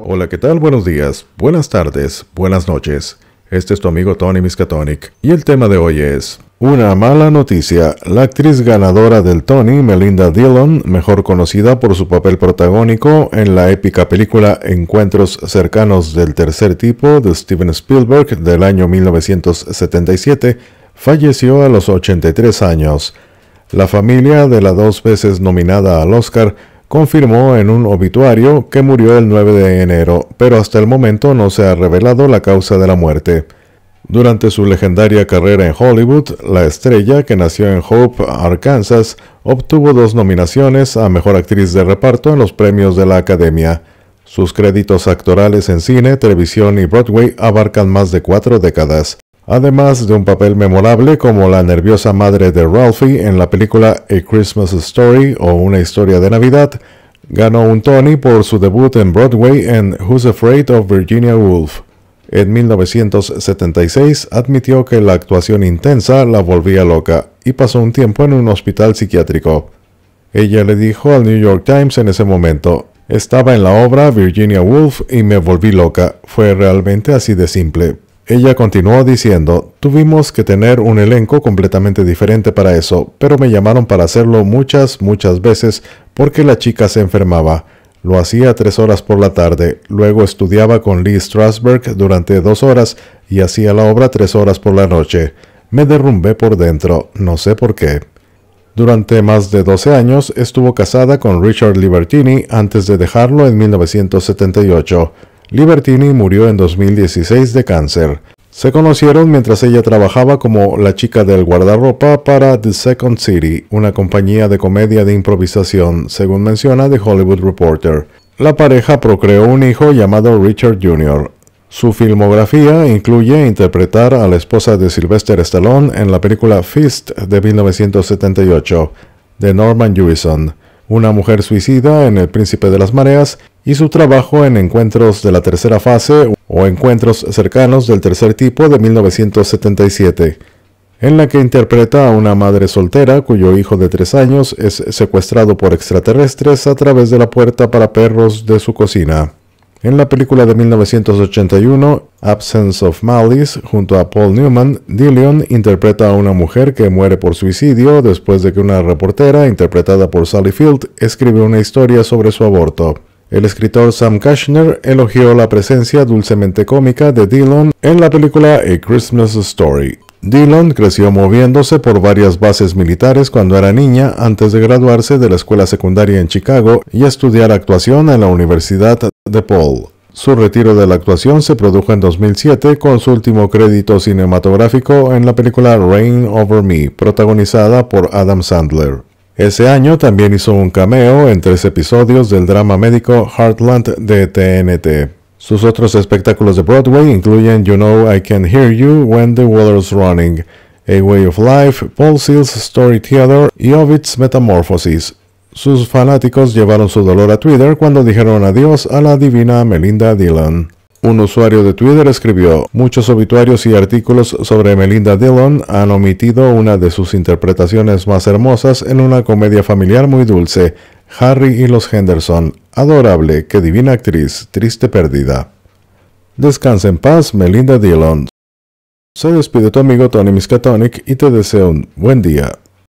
Hola, ¿qué tal? Buenos días, buenas tardes, buenas noches. Este es tu amigo Tony Miskatonic y el tema de hoy es una mala noticia. La actriz ganadora del Tony, Melinda Dillon, mejor conocida por su papel protagónico en la épica película Encuentros cercanos del tercer tipo de Steven Spielberg del año 1977, falleció a los 83 años. La familia de la dos veces nominada al Oscar confirmó en un obituario que murió el 9 de enero, pero hasta el momento no se ha revelado la causa de la muerte. Durante su legendaria carrera en Hollywood, la estrella, que nació en Hope, Arkansas, obtuvo dos nominaciones a Mejor Actriz de Reparto en los premios de la Academia. Sus créditos actorales en cine, televisión y Broadway abarcan más de cuatro décadas además de un papel memorable como la nerviosa madre de Ralphie en la película A Christmas Story o Una historia de Navidad, ganó un Tony por su debut en Broadway en Who's Afraid of Virginia Woolf. En 1976 admitió que la actuación intensa la volvía loca y pasó un tiempo en un hospital psiquiátrico. Ella le dijo al New York Times en ese momento, estaba en la obra Virginia Woolf y me volví loca, fue realmente así de simple, ella continuó diciendo, tuvimos que tener un elenco completamente diferente para eso, pero me llamaron para hacerlo muchas, muchas veces porque la chica se enfermaba. Lo hacía tres horas por la tarde, luego estudiaba con Lee Strasberg durante dos horas y hacía la obra tres horas por la noche. Me derrumbé por dentro, no sé por qué. Durante más de 12 años estuvo casada con Richard Libertini antes de dejarlo en 1978. Libertini murió en 2016 de cáncer. Se conocieron mientras ella trabajaba como la chica del guardarropa para The Second City, una compañía de comedia de improvisación, según menciona The Hollywood Reporter. La pareja procreó un hijo llamado Richard Jr. Su filmografía incluye interpretar a la esposa de Sylvester Stallone en la película Fist de 1978 de Norman Jewison, una mujer suicida en El Príncipe de las Mareas y su trabajo en encuentros de la tercera fase o encuentros cercanos del tercer tipo de 1977, en la que interpreta a una madre soltera cuyo hijo de tres años es secuestrado por extraterrestres a través de la puerta para perros de su cocina. En la película de 1981, Absence of Malice, junto a Paul Newman, Dillion interpreta a una mujer que muere por suicidio después de que una reportera, interpretada por Sally Field, escribe una historia sobre su aborto. El escritor Sam Kushner elogió la presencia dulcemente cómica de Dillon en la película A Christmas Story. Dillon creció moviéndose por varias bases militares cuando era niña antes de graduarse de la escuela secundaria en Chicago y estudiar actuación en la Universidad de Paul. Su retiro de la actuación se produjo en 2007 con su último crédito cinematográfico en la película Rain Over Me, protagonizada por Adam Sandler. Ese año también hizo un cameo en tres episodios del drama médico Heartland de TNT. Sus otros espectáculos de Broadway incluyen You Know I Can Hear You When the Water's Running, A Way of Life, Paul Seal's Story Theater y Ovid's Metamorphosis. Sus fanáticos llevaron su dolor a Twitter cuando dijeron adiós a la divina Melinda Dillon. Un usuario de Twitter escribió, muchos obituarios y artículos sobre Melinda Dillon han omitido una de sus interpretaciones más hermosas en una comedia familiar muy dulce, Harry y los Henderson, adorable, qué divina actriz, triste perdida. Descansa en paz, Melinda Dillon. Se despide tu amigo Tony Miskatonic y te deseo un buen día.